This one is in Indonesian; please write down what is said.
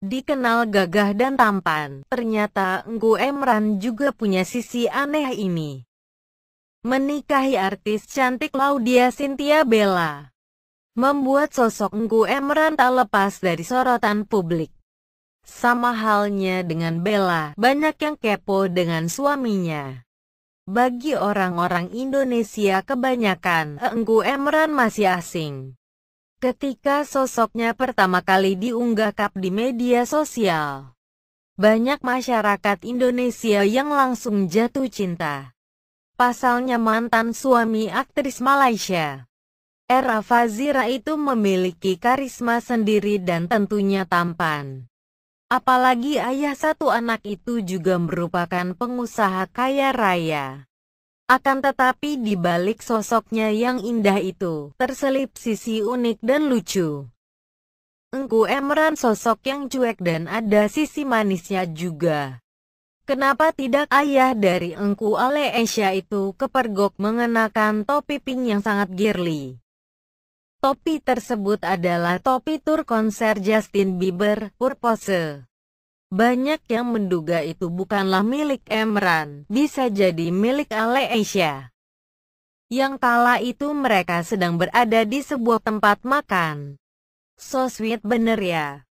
Dikenal gagah dan tampan, ternyata Ngu Emran juga punya sisi aneh ini. Menikahi artis cantik Laudia Cynthia Bella membuat sosok Ngu Emran tak lepas dari sorotan publik. Sama halnya dengan Bella, banyak yang kepo dengan suaminya. Bagi orang-orang Indonesia kebanyakan, Engku Emran masih asing. Ketika sosoknya pertama kali diunggah kap di media sosial, banyak masyarakat Indonesia yang langsung jatuh cinta. Pasalnya mantan suami aktris Malaysia, Era Fazira itu memiliki karisma sendiri dan tentunya tampan. Apalagi ayah satu anak itu juga merupakan pengusaha kaya raya. Akan tetapi di balik sosoknya yang indah itu, terselip sisi unik dan lucu. Engku Emran sosok yang cuek dan ada sisi manisnya juga. Kenapa tidak ayah dari Engku Ale Esya itu kepergok mengenakan topi pink yang sangat girly. Topi tersebut adalah topi tur konser Justin Bieber, Purpose. Banyak yang menduga itu bukanlah milik Emran, bisa jadi milik Aleisha. Yang kala itu mereka sedang berada di sebuah tempat makan. So sweet bener ya.